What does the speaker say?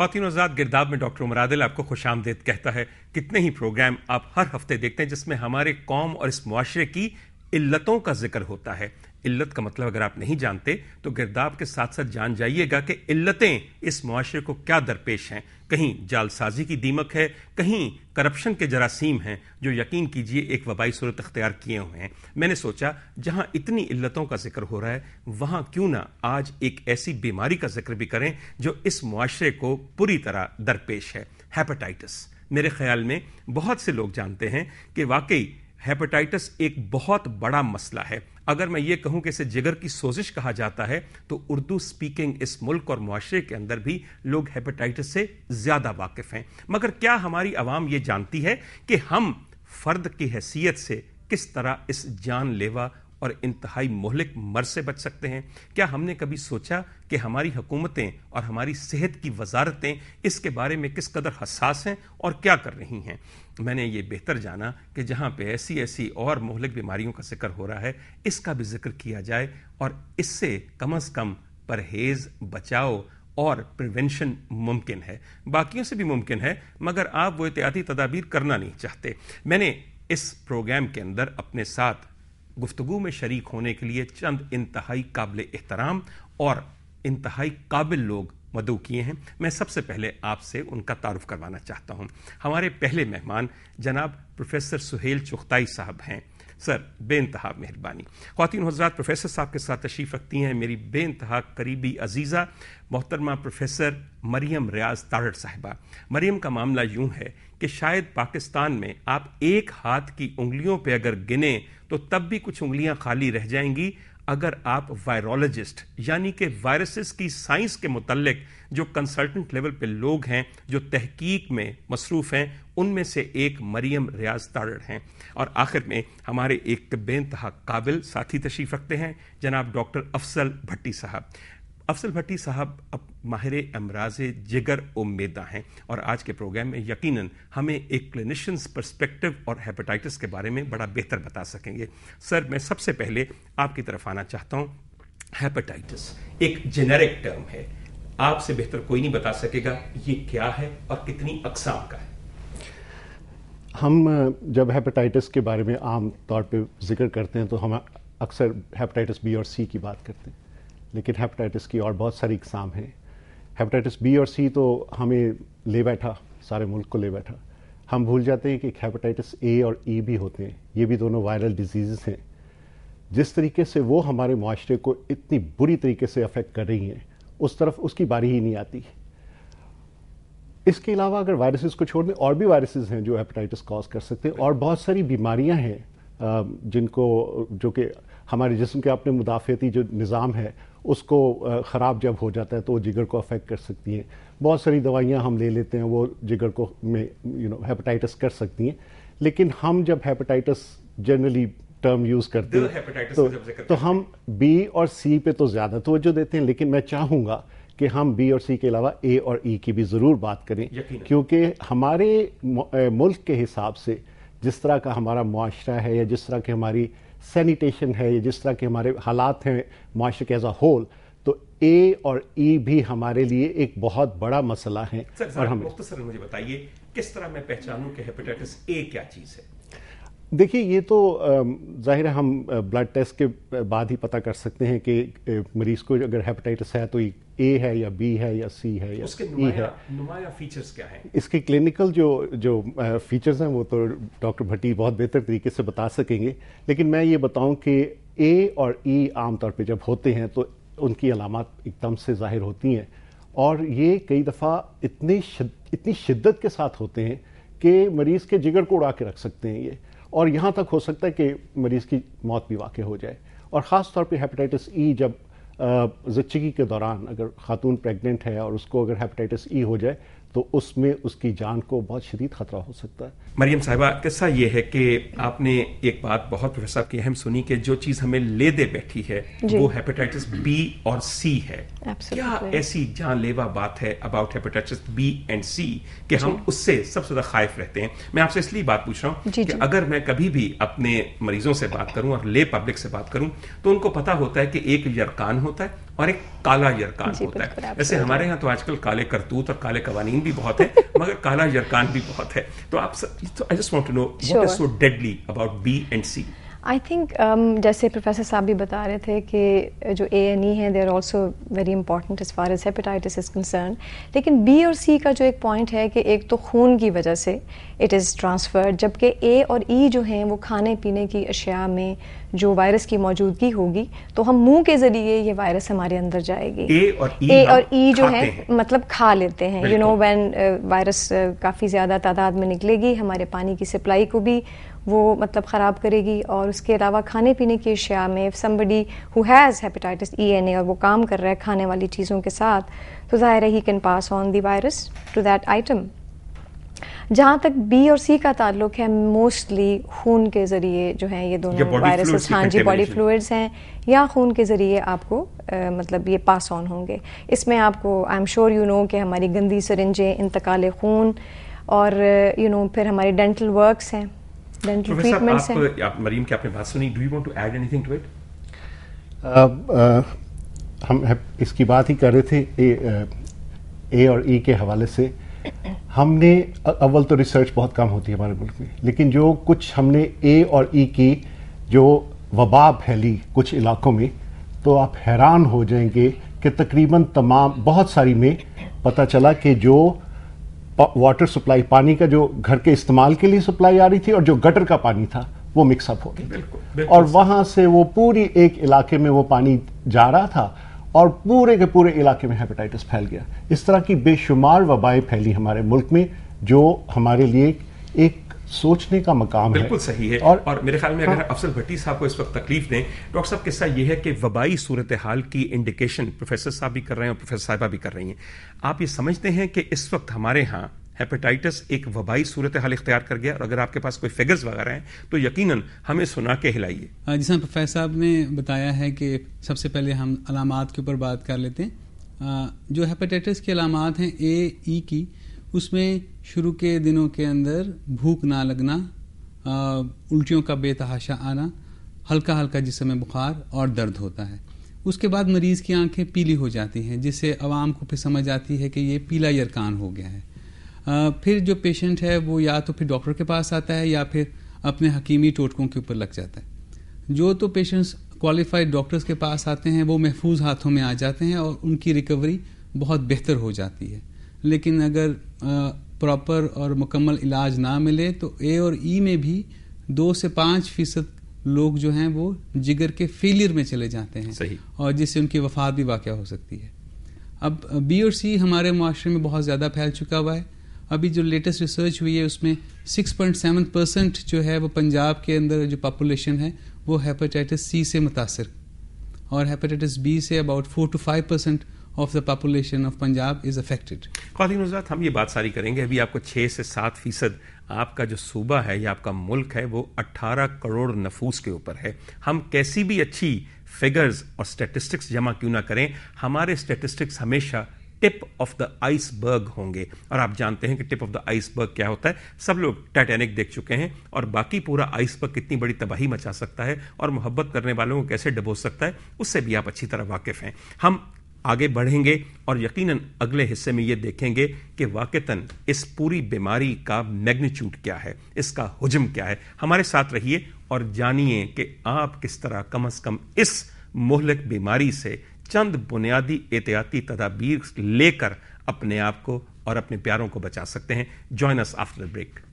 खातिन आजाद गिरदाब में डॉक्टर मुरादिल आपको खुश आमदेद कहता है कितने ही प्रोग्राम आप हर हफ्ते देखते हैं जिसमें हमारे कौम और इस मुआरे की इल्लतों का जिक्र होता है इल्लत का मतलब अगर आप नहीं जानते तो गिरदाब के साथ साथ जान जाइएगा कि इल्लतें इस मुआरे को क्या दरपेश हैं कहीं जालसाजी की दीमक है कहीं करप्शन के जरासीम हैं जो यकीन कीजिए एक वबाई सूरत अख्तियार किए हुए हैं मैंने सोचा जहां इतनी इल्लतों का जिक्र हो रहा है वहां क्यों ना आज एक ऐसी बीमारी का जिक्र भी करें जो इस मुआरे को पूरी तरह दरपेश है हेपेटाइटिस मेरे ख्याल में बहुत से लोग जानते हैं कि वाकई हेपेटाइटिस एक बहुत बड़ा मसला है अगर मैं ये कहूँ कि इसे जिगर की सोजिश कहा जाता है तो उर्दू स्पीकिंग इस मुल्क और माशरे के अंदर भी लोग हेपेटाइटिस से ज़्यादा वाकिफ़ हैं मगर क्या हमारी आवाम ये जानती है कि हम फ़र्द की हैसियत से किस तरह इस जानलेवा और इंतहाई मोहलिक मर से बच सकते हैं क्या हमने कभी सोचा कि हमारी हुकूमतें और हमारी सेहत की वजारतें इसके बारे में किस कदर हसास हैं और क्या कर रही हैं मैंने ये बेहतर जाना कि जहाँ पे ऐसी ऐसी और मोहलिक बीमारियों का जिक्र हो रहा है इसका भी जिक्र किया जाए और इससे कम अज़ कम परहेज़ बचाओ और प्रिवेंशन मुमकिन है बाकियों से भी मुमकिन है मगर आप वो एहतियाती तदाबीर करना नहीं चाहते मैंने इस प्रोग्राम के अंदर अपने साथ गुफ्तु में शरीक होने के लिए चंद इंतहाई काबिल एहतराम और इंतहाई काबिल लोग मदु किए हैं मैं सबसे पहले आपसे उनका तारुफ करवाना चाहता हूँ हमारे पहले मेहमान जनाब प्रोफेसर सुहेल चुख्ताई साहब हैं सर बे इंतहा मेहरबानी खातिन हजरात प्रोफेसर साहब के साथ तशरीफ़ रखती हैं मेरी बे इंतहा करीबी अजीज़ा मोहतरमा प्रोफेसर मरियम रियाज तारड़ साहिबा मरियम का मामला यूँ है कि शायद पाकिस्तान में आप एक हाथ की उंगलियों पर अगर गिने तो तब भी कुछ उंगलियां खाली रह जाएंगी अगर आप वायरोलॉजिस्ट यानी कि वायरसेस की साइंस के मुतलक जो कंसल्टेंट लेवल पे लोग हैं जो तहकीक में मसरूफ़ हैं उनमें से एक मरियम रियाज ताड़ हैं और आखिर में हमारे एक बेानतहा काबिल साथी तशरीफ़ रखते हैं जनाब डॉक्टर अफसल भट्टी साहब अफसल भट्टी साहब अब माहिर अमराज जिगर उम्मीदा हैं और आज के प्रोग्राम में यकीनन हमें एक क्लिनिशंस पर्सपेक्टिव और हेपेटाइटिस के बारे में बड़ा बेहतर बता सकेंगे सर मैं सबसे पहले आपकी तरफ आना चाहता हूँ हेपेटाइटिस एक जेनेरिक टर्म है आपसे बेहतर कोई नहीं बता सकेगा ये क्या है और कितनी अकसाम का है हम जब हेपेटाइटिस के बारे में आम तौर पे जिक्र करते हैं तो हम अक्सर हेपेटाइटिस बी और सी की बात करते हैं लेकिन हेपेटाइटिस की और बहुत सारी इकसाम हैं हेपेटाइटिस बी और सी तो हमें ले बैठा सारे मुल्क को ले बैठा हम भूल जाते हैं कि हेपेटाइटिस ए और ई e भी होते हैं ये भी दोनों वायरल डिजीज़ हैं जिस तरीके से वो हमारे माशरे को इतनी बुरी तरीके से अफेक्ट कर रही हैं उस तरफ उसकी बारी ही नहीं आती इसके अलावा अगर वायरसेस को छोड़ दें और भी वायरसेस हैं जो हेपेटाइटिस कॉज कर सकते हैं और बहुत सारी बीमारियां हैं जिनको जो कि हमारे जिसम के अपने मुदाफ़ती जो निज़ाम है उसको ख़राब जब हो जाता है तो वो जिगर को अफेक्ट कर सकती हैं बहुत सारी दवाइयाँ हम ले लेते हैं वो जिगर को में यू नो हेपेटाइटिस कर सकती हैं लेकिन हम जब हेपेटाइटिस जनरली टर्म यूज़ करते हैं तो, तो हम बी और सी पे तो ज़्यादा तोज्जो देते हैं लेकिन मैं चाहूँगा कि हम बी और सी के अलावा ए और ई e की भी ज़रूर बात करें क्योंकि हमारे मुल्क के हिसाब से जिस तरह का हमारा माशरा है या जिस तरह की हमारी सैनिटेशन है या जिस तरह के हमारे हालात हैं माशरे के एज अ होल तो ए और ई e भी हमारे लिए एक बहुत बड़ा मसला है सर, और हम मुख्तर मुझे बताइए किस तरह मैं पहचानूं कि हेपेटाइटिस ए क्या चीज़ है देखिए ये तो जाहिर है हम ब्लड टेस्ट के बाद ही पता कर सकते हैं कि मरीज को अगर हेपेटाइटिस है तो ए है या बी है या सी है या उसके ई e है नुमाया फीचर्स क्या हैं इसके क्लिनिकल जो जो फीचर्स हैं वो तो डॉक्टर भट्टी बहुत बेहतर तरीके से बता सकेंगे लेकिन मैं ये बताऊं कि ए और ई e आम आमतौर पर जब होते हैं तो उनकी अलामत एकदम से जाहिर होती हैं और ये कई दफ़ा शिद, इतनी शिद्दत के साथ होते हैं कि मरीज़ के जिगर को उड़ा के रख सकते हैं ये और यहाँ तक हो सकता है कि मरीज़ की मौत भी वाक़ हो जाए और ख़ास तौर पर हेपेटाइटिस ई जब जच्चगी के दौरान अगर खातून प्रेग्नेंट है और उसको अगर हेपेटाइटिस ई e हो जाए तो उसमें उसकी जान को बहुत शदीद खतरा हो सकता है मरियम साहिबा किस्सा ये है कि आपने एक बात बहुत प्रोफेसर की अहम सुनी कि जो चीज़ हमें ले दे बैठी है वो हेपेटाइटिस बी और सी है Absolutely. क्या ऐसी जानलेवा बात है about hepatitis B and C कि हम उससे सबसे ज़्यादा खाइफ रहते हैं मैं आपसे इसलिए बात पूछ रहा हूँ कि जी. अगर मैं कभी भी अपने मरीजों से बात करूँ और ले पब्लिक से बात करूँ तो उनको पता होता है कि एक यरकान होता है और एक काला यरकान होता है ऐसे हमारे यहाँ तो आजकल काले करतूत और काले कवानीन भी बहुत है मगर काला यरकान भी बहुत है तो आप I just want to know what is so deadly about B and C I think um, जैसे प्रोफेसर साहब भी बता रहे थे कि जो ए एन ई है they are also very important as far as hepatitis is concern लेकिन बी और सी का जो एक पॉइंट है कि एक तो खून की वजह से इट इज़ ट्रांसफर्ड जबकि ए और ई e जो हैं वो खाने पीने की अशिया में जो वायरस की मौजूदगी होगी तो हम मुंह के ज़रिए ये वायरस हमारे अंदर जाएगी ए और ई e, और e जो है, है मतलब खा लेते हैं यू नो वैन वायरस काफ़ी ज़्यादा तादाद में निकलेगी हमारे पानी की सप्लाई को भी वो मतलब ख़राब करेगी और उसके अलावा खाने पीने की अशिया में if somebody who has hepatitis E and A और वो काम कर रहा है खाने वाली चीज़ों के साथ तो ज़ाहिर है ही can pass on the virus to that item जहाँ तक बी और सी का ताल्लुक है मोस्टली खून के ज़रिए जो है ये दोनों वायरसेस हाँ जी बॉडी फ्लूड्स हैं या खून के ज़रिए आपको आ, मतलब ये पास ऑन होंगे इसमें आपको I am sure you know कि हमारी गंदी सरिंजें इंतकाल खून और यू नो फिर हमारे डेंटल वर्क्स हैं आप मरीम की आपने बात सुनी do you want to add anything to it हम इसकी बात ही कर रहे थे ए, ए और ई के हवाले से हमने अव्वल तो रिसर्च बहुत कम होती है हमारे मुल्क में लेकिन जो कुछ हमने ए और ई की जो वबा फैली कुछ इलाकों में तो आप हैरान हो जाएंगे कि तकरीबन तमाम बहुत सारी में पता चला कि जो वाटर सप्लाई पानी का जो घर के इस्तेमाल के लिए सप्लाई आ रही थी और जो गटर का पानी था वो मिक्सअप हो गया और वहाँ से वो पूरी एक इलाके में वो पानी जा रहा था और पूरे के पूरे इलाके में हेपेटाइटिस फैल गया इस तरह की बेशुमार वबाएँ फैली हमारे मुल्क में जो हमारे लिए एक सोचने का मकाम बिल्कुल है। सही है और, और मेरे ख्याल में अगर हाँ। अफसल भट्टी साहब को इस वक्त तकलीफ दें डॉक्टर साहब किस्सा यह है कि वबाई सूरत हाल की इंडिकेशन प्रोफेसर साहब भी कर रहे हैं और प्रोफेसर साहिबा भी कर रही हैं आप ये समझते हैं कि इस वक्त हमारे यहाँ हेपेटाइटिस एक वबाई सूरत हाल इख्तियार कर गया और अगर आपके पास कोई फिगर्स वगैरह हैं तो यकीन हमें सुना के हिलाइए हाँ जिस प्रोफेसर साहब ने बताया है कि सबसे पहले हम अलामत के ऊपर बात कर लेते हैं जो हेपेटाइटिस की अलामत हैं ए ई e की उसमें शुरू के दिनों के अंदर भूख ना लगना उल्टियों का बेतहाशा आना हल्का हल्का जिसमें बुखार और दर्द होता है उसके बाद मरीज़ की आंखें पीली हो जाती हैं जिससे आवाम को फिर समझ आती है कि ये पीला यरकान हो गया है आ, फिर जो पेशेंट है वो या तो फिर डॉक्टर के पास आता है या फिर अपने हकीमी टोटकों के ऊपर लग जाता है जो तो पेशेंट्स क्वालिफाइड डॉक्टर्स के पास आते हैं वो महफूज हाथों में आ जाते हैं और उनकी रिकवरी बहुत बेहतर हो जाती है लेकिन अगर प्रॉपर और मुकम्मल इलाज ना मिले तो ए और ई में भी दो से पाँच फीसद लोग जो हैं वो जिगर के फेलियर में चले जाते हैं सही। और जिससे उनकी वफात भी वाक़ हो सकती है अब बी और सी हमारे माशरे में बहुत ज़्यादा फैल चुका हुआ है अभी जो लेटेस्ट रिसर्च हुई है उसमें 6.7 परसेंट जो है वो पंजाब के अंदर जो पॉपुलेशन है वो हेपेटाइटिस सी से मुतासर और हेपेटाइटिस बी से about four to five percent of the population of Punjab is affected खातिन हम ये बात सारी करेंगे अभी आपको छः से सात फीसद आपका जो सूबा है या आपका मुल्क है वो 18 करोड़ नफूस के ऊपर है हम कैसी भी अच्छी फिगर्स और स्टेटिस्टिक्स जमा क्यों ना करें हमारे स्टेटिस्टिक्स हमेशा टिप ऑफ द आइसबर्ग होंगे और आप जानते हैं कि टिप ऑफ द आइसबर्ग क्या होता है सब लोग टाइटैनिक देख चुके हैं और बाकी पूरा आइसबर्ग कितनी बड़ी तबाही मचा सकता है और मोहब्बत करने वालों को कैसे डबो सकता है उससे भी आप अच्छी तरह वाकिफ़ हैं हम आगे बढ़ेंगे और यकीनन अगले हिस्से में ये देखेंगे कि वाकता इस पूरी बीमारी का मैग्नीट्यूड क्या है इसका हजम क्या है हमारे साथ रहिए और जानिए कि आप किस तरह कम अज़ कम इस मोहलक बीमारी से चंद बुनियादी एहतियाती तदाबीर लेकर अपने आप को और अपने प्यारों को बचा सकते हैं ज्वाइन अस आफ्टर ब्रेक